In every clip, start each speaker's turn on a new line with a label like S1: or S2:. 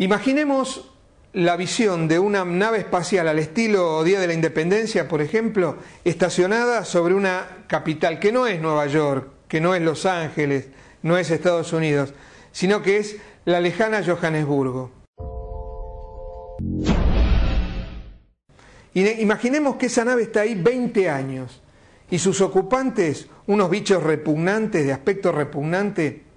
S1: Imaginemos la visión de una nave espacial al estilo Día de la Independencia, por ejemplo, estacionada sobre una capital que no es Nueva York, que no es Los Ángeles, no es Estados Unidos, sino que es la lejana Johannesburgo. Imaginemos que esa nave está ahí 20 años y sus ocupantes, unos bichos repugnantes, de aspecto repugnante,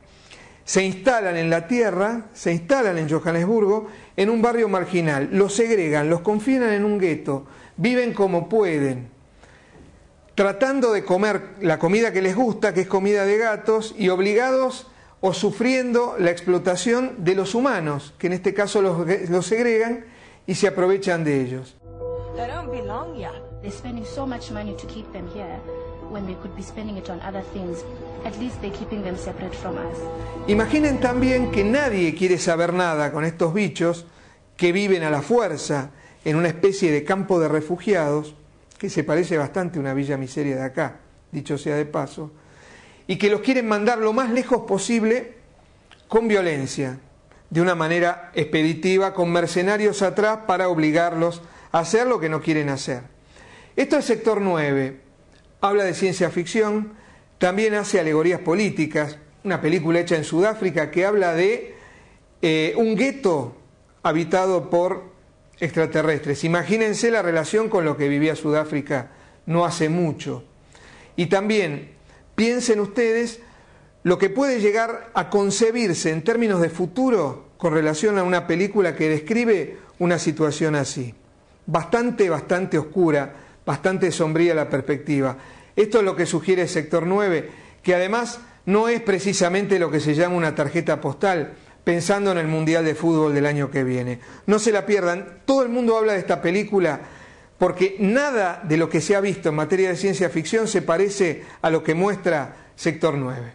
S1: se instalan en la tierra, se instalan en Johannesburgo, en un barrio marginal, los segregan, los confinan en un gueto, viven como pueden, tratando de comer la comida que les gusta, que es comida de gatos, y obligados o sufriendo la explotación de los humanos, que en este caso los, segregan y se aprovechan de ellos they could be spending it on other things. At least keeping them separate from us. Imaginen también que nadie quiere saber nada con estos bichos que viven a la fuerza en una especie de campo de refugiados que se parece bastante a una villa miseria de acá, dicho sea de paso, y que los quieren mandar lo más lejos posible con violencia, de una manera expeditiva, con mercenarios atrás para obligarlos a hacer lo que no quieren hacer. Esto es sector 9 habla de ciencia ficción, también hace alegorías políticas, una película hecha en Sudáfrica que habla de eh, un gueto habitado por extraterrestres. Imagínense la relación con lo que vivía Sudáfrica no hace mucho. Y también piensen ustedes lo que puede llegar a concebirse en términos de futuro con relación a una película que describe una situación así. Bastante, bastante oscura bastante sombría la perspectiva. Esto es lo que sugiere sector 9, que además no es precisamente lo que se llama una tarjeta postal, pensando en el Mundial de Fútbol del año que viene. No se la pierdan, todo el mundo habla de esta película porque nada de lo que se ha visto en materia de ciencia ficción se parece a lo que muestra Sector 9.